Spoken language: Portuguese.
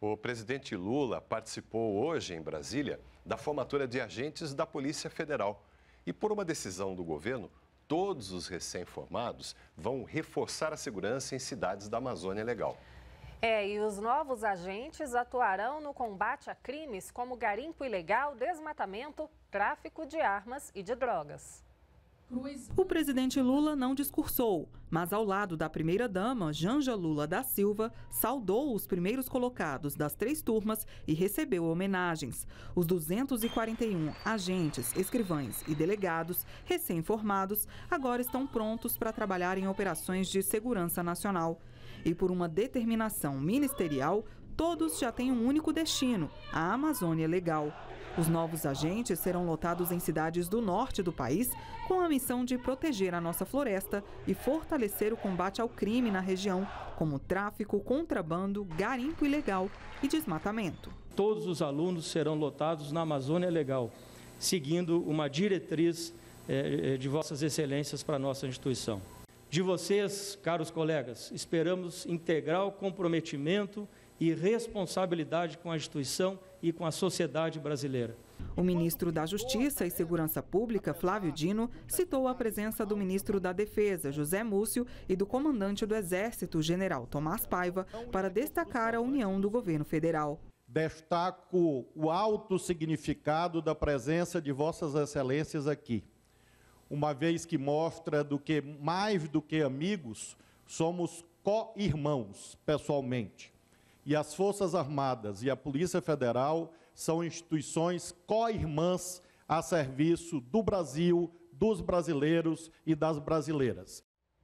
O presidente Lula participou hoje em Brasília da formatura de agentes da Polícia Federal. E por uma decisão do governo, todos os recém-formados vão reforçar a segurança em cidades da Amazônia Legal. É, e os novos agentes atuarão no combate a crimes como garimpo ilegal, desmatamento, tráfico de armas e de drogas. O presidente Lula não discursou, mas ao lado da primeira-dama, Janja Lula da Silva, saudou os primeiros colocados das três turmas e recebeu homenagens. Os 241 agentes, escrivães e delegados recém-formados agora estão prontos para trabalhar em operações de segurança nacional. E por uma determinação ministerial, todos já têm um único destino: a Amazônia Legal. Os novos agentes serão lotados em cidades do norte do país com a missão de proteger a nossa floresta e fortalecer o combate ao crime na região, como tráfico, contrabando, garimpo ilegal e desmatamento. Todos os alunos serão lotados na Amazônia Legal, seguindo uma diretriz eh, eh, de vossas excelências para a nossa instituição. De vocês, caros colegas, esperamos integral comprometimento e responsabilidade com a instituição e com a sociedade brasileira. O ministro da Justiça e Segurança Pública, Flávio Dino, citou a presença do ministro da Defesa, José Múcio, e do comandante do Exército, general Tomás Paiva, para destacar a união do governo federal. Destaco o alto significado da presença de Vossas Excelências aqui, uma vez que mostra do que mais do que amigos, somos co-irmãos pessoalmente e as Forças Armadas e a Polícia Federal são instituições co-irmãs a serviço do Brasil, dos brasileiros e das brasileiras.